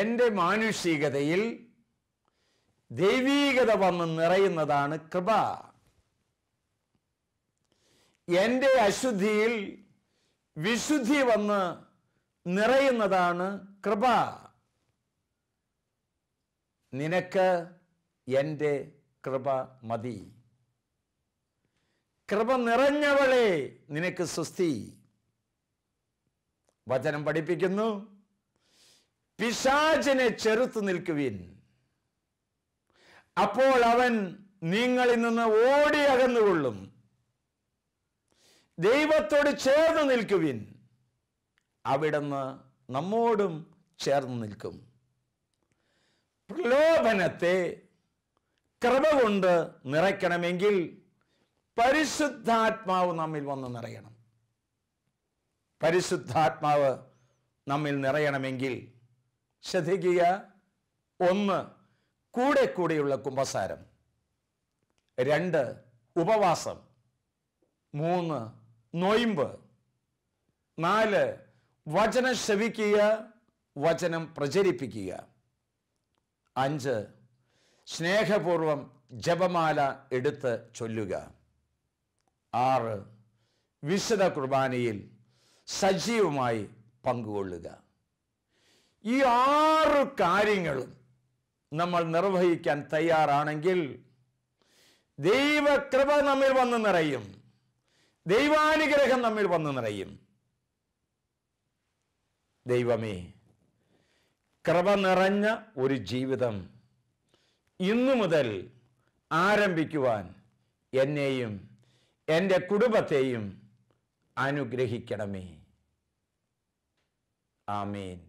എൻ്റെ മാനുഷികതയിൽ ദൈവീകത വന്ന് നിറയുന്നതാണ് കൃപ എൻ്റെ അശുദ്ധിയിൽ വിശുദ്ധി വന്ന് നിറയുന്നതാണ് കൃപ നിനക്ക് എൻ്റെ കൃപ മതി കൃപ നിറഞ്ഞവളെ നിനക്ക് സ്വസ്തി വചനം പഠിപ്പിക്കുന്നു പിശാചിനെ ചെറുത്തു നിൽക്കുവിൻ അപ്പോൾ അവൻ നിങ്ങളിൽ നിന്ന് ഓടി അകന്നുകൊള്ളും ദൈവത്തോട് ചേർന്ന് നിൽക്കുവിൻ അവിടുന്ന് നമ്മോടും ചേർന്ന് നിൽക്കും പ്രലോഭനത്തെ കൃപ കൊണ്ട് നിറയ്ക്കണമെങ്കിൽ പരിശുദ്ധാത്മാവ് നമ്മിൽ വന്ന് നിറയണം പരിശുദ്ധാത്മാവ് നമ്മിൽ നിറയണമെങ്കിൽ ശ്രദ്ധിക്കുക ഒന്ന് കൂടെ കൂടെയുള്ള കുംഭസാരം രണ്ട് ഉപവാസം മൂന്ന് നൊയിമ്പ് നാല് വചനം ശ്രവിക്കുക വചനം പ്രചരിപ്പിക്കുക അഞ്ച് സ്നേഹപൂർവം ജപമാല എടുത്ത് ചൊല്ലുക ആറ് വിശുദ്ധ കുർബാനയിൽ സജീവമായി പങ്കുകൊള്ളുക ഈ ആറ് കാര്യങ്ങളും നമ്മൾ നിർവഹിക്കാൻ തയ്യാറാണെങ്കിൽ ദൈവകൃപ നമ്മിൽ വന്ന് നിറയും ദൈവാനുഗ്രഹം നമ്മിൽ വന്ന് നിറയും ദൈവമേ കൃപ നിറഞ്ഞ ഒരു ജീവിതം ഇന്നു മുതൽ ആരംഭിക്കുവാൻ എന്നെയും എൻ്റെ കുടുംബത്തെയും അനുഗ്രഹിക്കണമേ ആമീൻ